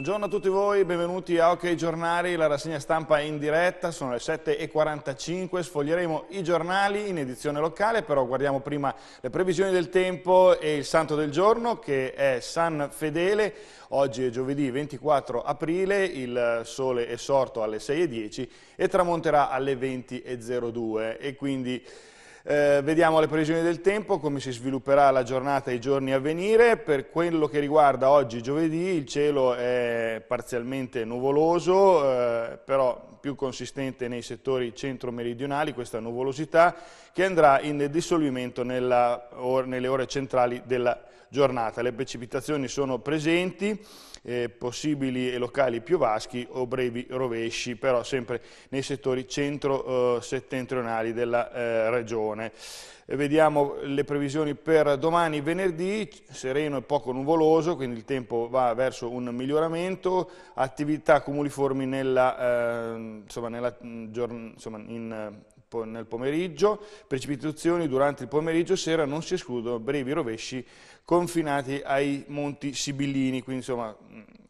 Buongiorno a tutti voi, benvenuti a Ok Giornali, la rassegna stampa è in diretta, sono le 7.45, sfoglieremo i giornali in edizione locale, però guardiamo prima le previsioni del tempo e il santo del giorno che è San Fedele, oggi è giovedì 24 aprile, il sole è sorto alle 6.10 e tramonterà alle 20.02 e quindi eh, vediamo le previsioni del tempo, come si svilupperà la giornata e i giorni a venire. Per quello che riguarda oggi giovedì il cielo è parzialmente nuvoloso, eh, però più consistente nei settori centro-meridionali questa nuvolosità che andrà in dissolvimento nella, or, nelle ore centrali della giornata giornata. Le precipitazioni sono presenti, eh, possibili e locali più vaschi o brevi rovesci, però sempre nei settori centro-settentrionali eh, della eh, regione. E eh, vediamo le previsioni per domani venerdì, sereno e poco nuvoloso, quindi il tempo va verso un miglioramento, attività cumuliformi nella, eh, insomma, nella, mm, insomma, in, nel pomeriggio, precipitazioni durante il pomeriggio, sera non si escludono brevi rovesci confinati ai monti Sibillini, quindi insomma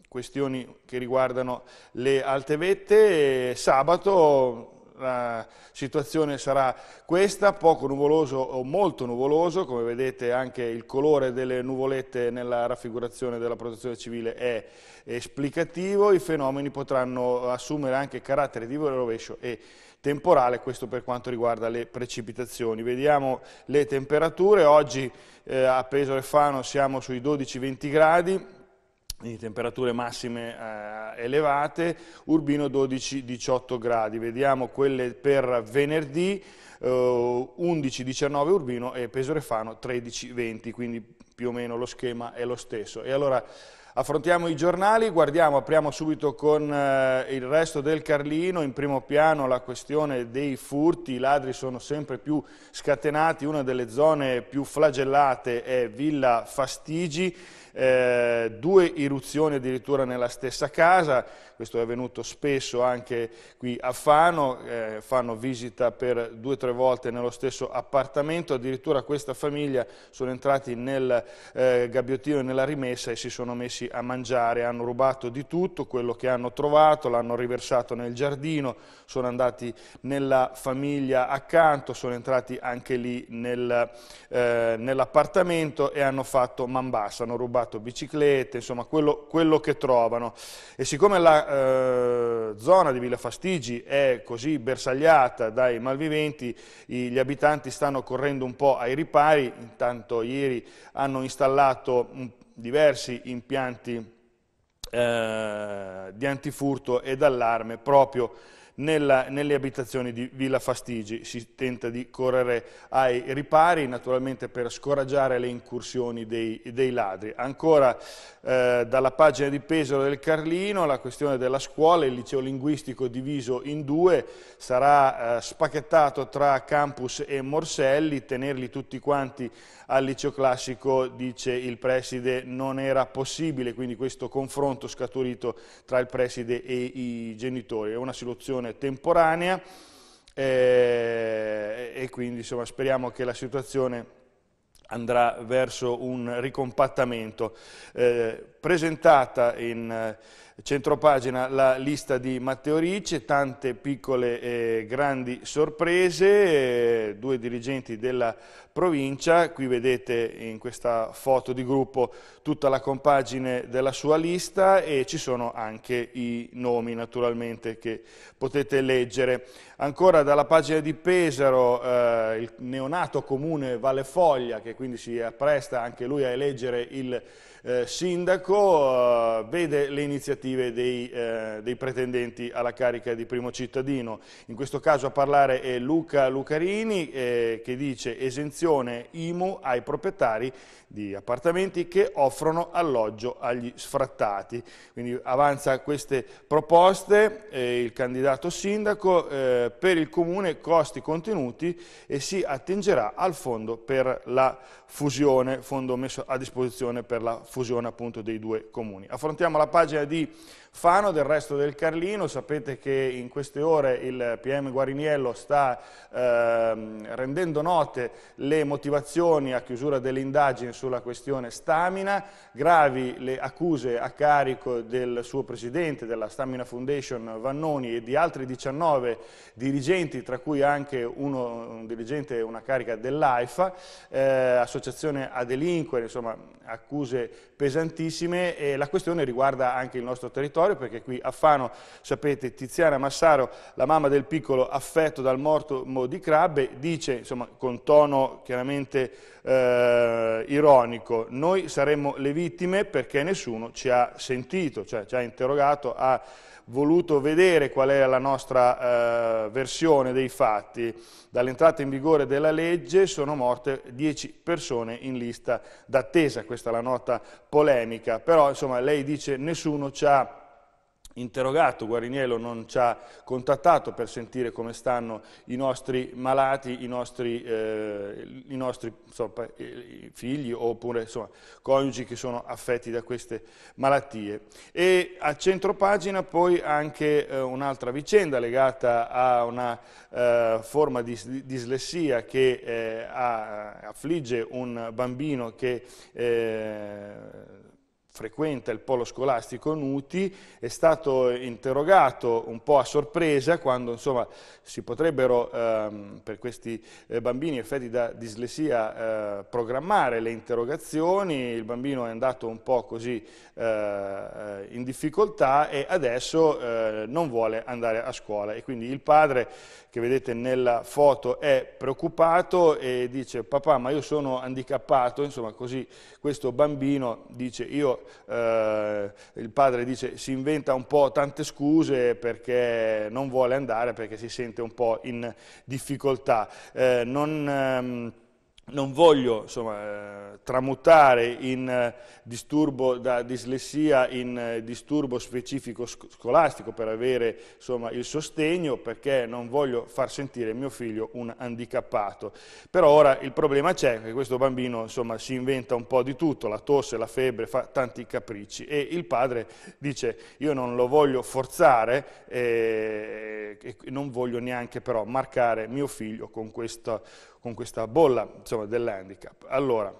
questioni che riguardano le alte vette. Sabato la situazione sarà questa, poco nuvoloso o molto nuvoloso, come vedete anche il colore delle nuvolette nella raffigurazione della protezione civile è esplicativo, i fenomeni potranno assumere anche carattere di rovescio e temporale, questo per quanto riguarda le precipitazioni. Vediamo le temperature, oggi eh, a Peso e Fano siamo sui 12-20 gradi, quindi temperature massime eh, elevate, Urbino 12-18 gradi, vediamo quelle per venerdì, eh, 11-19 Urbino e Peso Pesorefano 13-20, quindi più o meno lo schema è lo stesso. E allora Affrontiamo i giornali, guardiamo, apriamo subito con eh, il resto del Carlino, in primo piano la questione dei furti, i ladri sono sempre più scatenati, una delle zone più flagellate è Villa Fastigi, eh, due irruzioni addirittura nella stessa casa, questo è avvenuto spesso anche qui a Fano, eh, fanno visita per due o tre volte nello stesso appartamento, addirittura questa famiglia sono entrati nel eh, gabbiottino e nella rimessa e si sono messi amici a mangiare, hanno rubato di tutto quello che hanno trovato, l'hanno riversato nel giardino, sono andati nella famiglia accanto, sono entrati anche lì nel, eh, nell'appartamento e hanno fatto man bassa, hanno rubato biciclette, insomma quello, quello che trovano. E siccome la eh, zona di Villa Fastigi è così bersagliata dai malviventi, gli abitanti stanno correndo un po' ai ripari, intanto ieri hanno installato un diversi impianti eh, di antifurto e d'allarme proprio nella, nelle abitazioni di Villa Fastigi. Si tenta di correre ai ripari, naturalmente per scoraggiare le incursioni dei, dei ladri. Ancora eh, dalla pagina di Pesaro del Carlino, la questione della scuola, il liceo linguistico diviso in due, sarà eh, spacchettato tra campus e Morselli, tenerli tutti quanti al liceo classico, dice il preside, non era possibile, quindi questo confronto scaturito tra il preside e i genitori. È una soluzione situazione temporanea eh, e quindi insomma, speriamo che la situazione andrà verso un ricompattamento. Eh, presentata in eh, centropagina la lista di Matteo Ricci, tante piccole e grandi sorprese, eh, due dirigenti della provincia, qui vedete in questa foto di gruppo tutta la compagine della sua lista e ci sono anche i nomi naturalmente che potete leggere. Ancora dalla pagina di Pesaro eh, il neonato comune Valefoglia che quindi si appresta anche lui a eleggere il eh, sindaco, eh, vede le iniziative dei, eh, dei pretendenti alla carica di primo cittadino. In questo caso a parlare è Luca Lucarini eh, che dice esenzione detrazione IMU ai proprietari di appartamenti che offrono alloggio agli sfrattati. Quindi avanza queste proposte eh, il candidato sindaco eh, per il comune costi contenuti e si attingerà al fondo per la fusione, fondo messo a disposizione per la fusione appunto dei due comuni. Affrontiamo la pagina di Fano del resto del Carlino, sapete che in queste ore il PM Guariniello sta eh, rendendo note le le motivazioni a chiusura dell'indagine sulla questione stamina, gravi le accuse a carico del suo presidente della Stamina Foundation Vannoni e di altri 19 dirigenti, tra cui anche uno, un dirigente, una carica dell'AIFA, eh, associazione a delinquere, insomma accuse pesantissime e la questione riguarda anche il nostro territorio perché qui a Fano, sapete, Tiziana Massaro, la mamma del piccolo affetto dal morto di Crabbe, dice insomma con tono chiaramente eh, ironico, noi saremmo le vittime perché nessuno ci ha sentito, cioè ci ha interrogato, ha voluto vedere qual è la nostra eh, versione dei fatti. Dall'entrata in vigore della legge sono morte 10 persone in lista d'attesa, questa è la nota polemica, però insomma lei dice nessuno ci ha interrogato, Guariniello non ci ha contattato per sentire come stanno i nostri malati, i nostri, eh, i nostri insomma, figli oppure insomma, coniugi che sono affetti da queste malattie. E a centro pagina poi anche eh, un'altra vicenda legata a una eh, forma di dislessia che eh, ha, affligge un bambino che eh, frequenta il polo scolastico Nuti, è stato interrogato un po' a sorpresa quando insomma, si potrebbero ehm, per questi eh, bambini affetti da dislessia eh, programmare le interrogazioni, il bambino è andato un po' così eh, in difficoltà e adesso eh, non vuole andare a scuola e quindi il padre che vedete nella foto è preoccupato e dice papà ma io sono handicappato, insomma così questo bambino dice io eh, il padre dice, si inventa un po' tante scuse perché non vuole andare, perché si sente un po' in difficoltà. Eh, non, ehm, non voglio insomma, eh, tramutare in eh, disturbo da dislessia in eh, disturbo specifico scolastico per avere insomma, il sostegno perché non voglio far sentire mio figlio un handicappato. Però ora il problema c'è che questo bambino insomma, si inventa un po' di tutto, la tosse, la febbre, fa tanti capricci e il padre dice io non lo voglio forzare e non voglio neanche però marcare mio figlio con questo con questa bolla dell'handicap. Allora,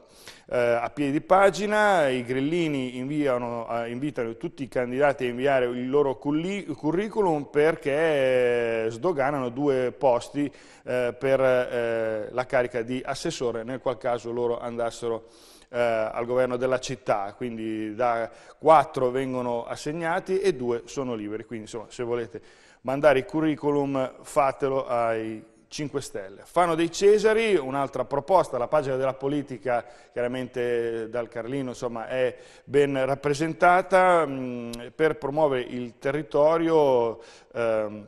eh, a piedi di pagina i grillini inviano, eh, invitano tutti i candidati a inviare il loro curriculum perché eh, sdoganano due posti eh, per eh, la carica di assessore, nel qual caso loro andassero eh, al governo della città, quindi da quattro vengono assegnati e due sono liberi, quindi insomma, se volete mandare il curriculum fatelo ai 5 Stelle. Fano dei Cesari, un'altra proposta, la pagina della politica chiaramente eh, dal Carlino insomma, è ben rappresentata mh, mm, per promuovere il territorio ehm,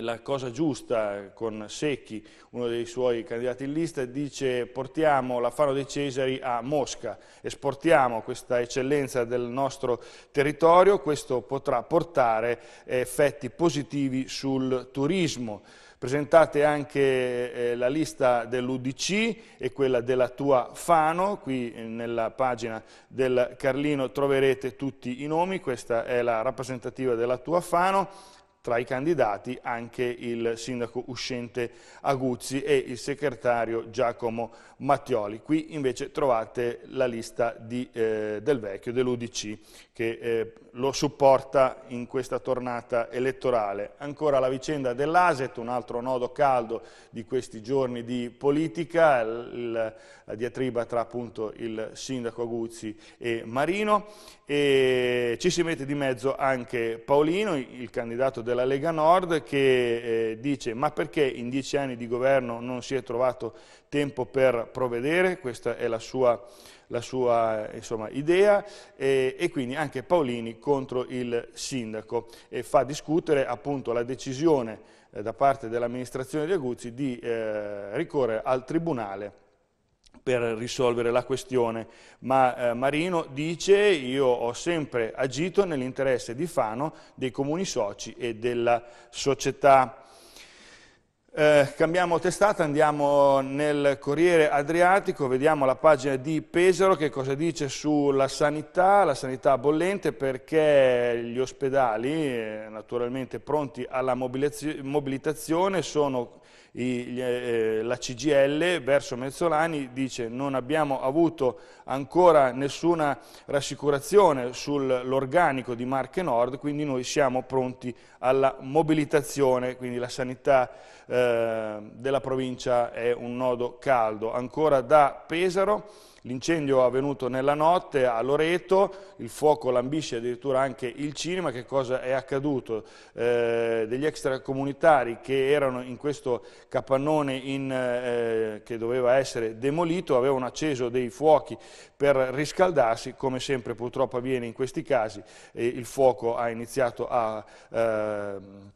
la cosa giusta con Secchi, uno dei suoi candidati in lista, dice portiamo la Fano dei Cesari a Mosca, esportiamo questa eccellenza del nostro territorio, questo potrà portare effetti positivi sul turismo presentate anche eh, la lista dell'UDC e quella della tua Fano, qui eh, nella pagina del Carlino troverete tutti i nomi, questa è la rappresentativa della tua Fano, tra i candidati anche il sindaco uscente Aguzzi e il segretario Giacomo Mattioli. Qui invece trovate la lista di, eh, del vecchio, dell'UDC, che eh, lo supporta in questa tornata elettorale. Ancora la vicenda dell'Aset, un altro nodo caldo di questi giorni di politica, il, la diatriba tra appunto il sindaco Aguzzi e Marino e ci si mette di mezzo anche Paolino, il candidato della Lega Nord, che eh, dice ma perché in dieci anni di governo non si è trovato tempo per provvedere? Questa è la sua la sua insomma, idea e, e, quindi anche Paolini contro il sindaco e fa discutere appunto la decisione eh, da parte dell'amministrazione di Aguzzi di eh, ricorrere al tribunale per risolvere la questione, ma eh, Marino dice io ho sempre agito nell'interesse di Fano, dei comuni soci e della società. Eh, cambiamo testata, andiamo nel Corriere Adriatico, vediamo la pagina di Pesaro che cosa dice sulla sanità, la sanità bollente perché gli ospedali eh, naturalmente pronti alla mobilitazione sono eh, eh, la CGL verso Mezzolani dice non abbiamo avuto ancora nessuna rassicurazione sull'organico di Marche Nord, quindi noi siamo pronti alla mobilitazione, quindi la sanità eh, della provincia è un nodo caldo. Ancora da Pesaro L'incendio è avvenuto nella notte a Loreto, il fuoco lambisce addirittura anche il cinema. Che cosa è accaduto? Eh, degli extracomunitari che erano in questo capannone in, eh, che doveva essere demolito avevano acceso dei fuochi per riscaldarsi, come sempre purtroppo avviene in questi casi, eh, il fuoco ha iniziato a ehm,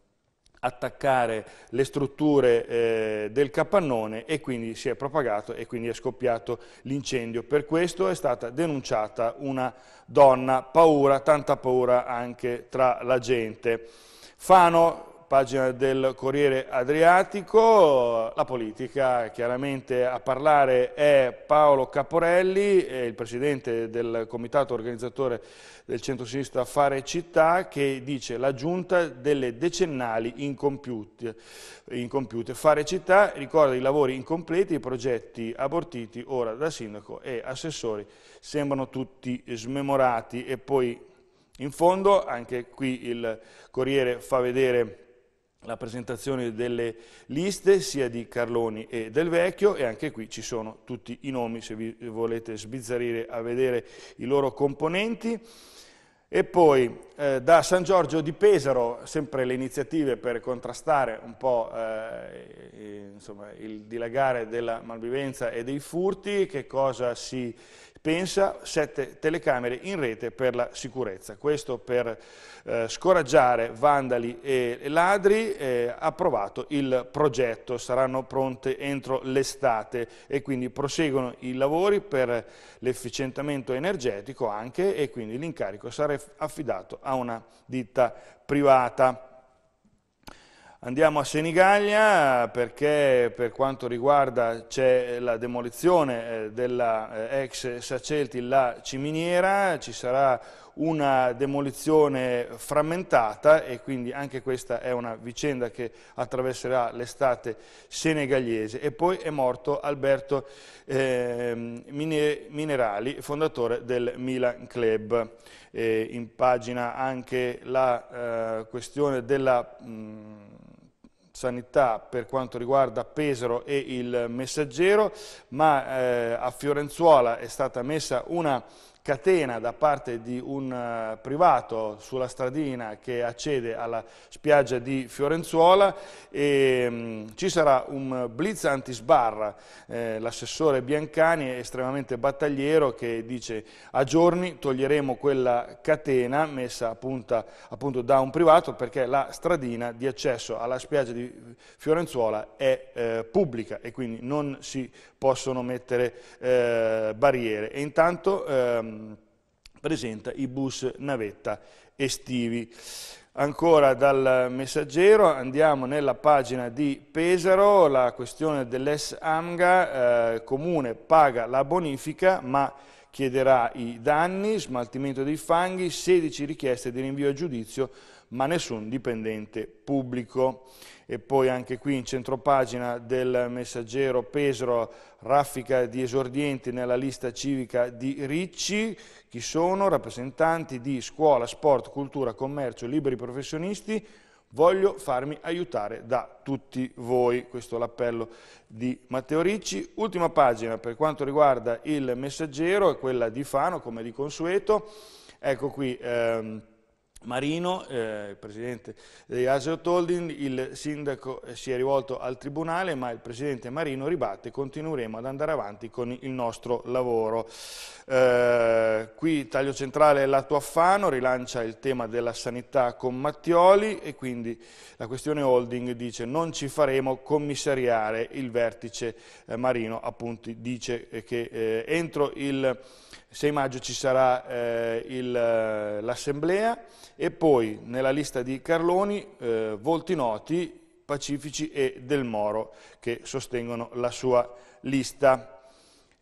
attaccare le strutture eh, del capannone e quindi si è propagato e quindi è scoppiato l'incendio. Per questo è stata denunciata una donna, paura, tanta paura anche tra la gente. Fano pagina del Corriere Adriatico, la politica chiaramente a parlare è Paolo Caporelli, è il presidente del comitato organizzatore del centro-sinistra Affare Città che dice la giunta delle decennali incompiute. incompiute. Fare Città ricorda i lavori incompleti, i progetti abortiti ora da sindaco e assessori sembrano tutti smemorati e poi in fondo anche qui il Corriere fa vedere la presentazione delle liste sia di Carloni e del Vecchio e anche qui ci sono tutti i nomi se vi volete sbizzarrire a vedere i loro componenti. E poi eh, da San Giorgio di Pesaro, sempre le iniziative per contrastare un po' eh, insomma, il dilagare della malvivenza e dei furti, che cosa si pensa? Sette telecamere in rete per la sicurezza. Questo per eh, scoraggiare vandali e ladri, eh, approvato il progetto, saranno pronte entro l'estate e quindi proseguono i lavori per l'efficientamento energetico anche e quindi l'incarico sarà affidato a una ditta privata. Andiamo a Senigallia perché per quanto riguarda c'è la demolizione eh, della eh, ex Sacelti, la Ciminiera, ci sarà una demolizione frammentata e quindi anche questa è una vicenda che attraverserà l'estate senegagliese. E poi è morto Alberto eh, Minerali, fondatore del Milan Club. Eh, in pagina anche la eh, questione della... Mh, mm, sanità per quanto riguarda Pesaro e il Messaggero, ma eh, a Fiorenzuola è stata messa una catena da parte di un eh, privato sulla stradina che accede alla spiaggia di Fiorenzuola e mm, ci sarà un blitz antisbarra, eh, l'assessore Biancani è estremamente battagliero che dice a giorni toglieremo quella catena messa a punta appunto da un privato perché la stradina di accesso alla spiaggia di Fiorenzuola è eh, pubblica e quindi non si possono mettere barriere e intanto ehm, Ehm, presenta i bus navetta estivi. Ancora dal messaggero andiamo nella pagina di Pesaro, la questione dell'Es Amga, eh, comune paga la bonifica ma chiederà i danni, smaltimento dei fanghi, 16 richieste di rinvio a giudizio, ma nessun dipendente pubblico. E poi anche qui in centropagina del messaggero Pesaro, raffica di esordienti nella lista civica di Ricci, chi sono rappresentanti di scuola, sport, cultura, commercio, liberi professionisti, voglio farmi aiutare da tutti voi, questo è l'appello di Matteo Ricci. Ultima pagina per quanto riguarda il messaggero è quella di Fano, come di consueto, ecco qui... Ehm, Marino, eh, presidente di Aseot Holding, il sindaco eh, si è rivolto al tribunale ma il presidente Marino ribatte continueremo ad andare avanti con il nostro lavoro. Eh, qui taglio centrale lato Affano, rilancia il tema della sanità con Mattioli e quindi la questione holding dice non ci faremo commissariare il vertice eh, Marino appunto dice che eh, entro il 6 maggio ci sarà eh, eh, l'assemblea e poi nella lista di Carloni, eh, noti, Pacifici e Del Moro che sostengono la sua lista.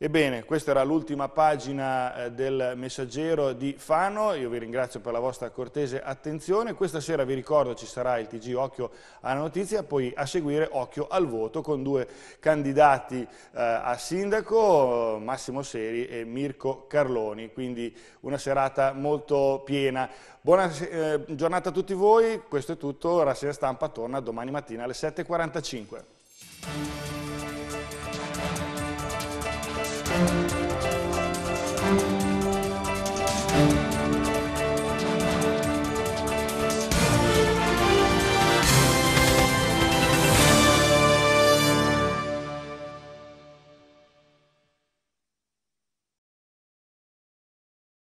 Ebbene, questa era l'ultima pagina eh, del messaggero di Fano, io vi ringrazio per la vostra cortese attenzione, questa sera vi ricordo ci sarà il TG Occhio alla notizia, poi a seguire Occhio al voto con due candidati eh, a sindaco, Massimo Seri e Mirko Carloni, quindi una serata molto piena. Buona eh, giornata a tutti voi, questo è tutto, la sera stampa torna domani mattina alle 7.45. Thank you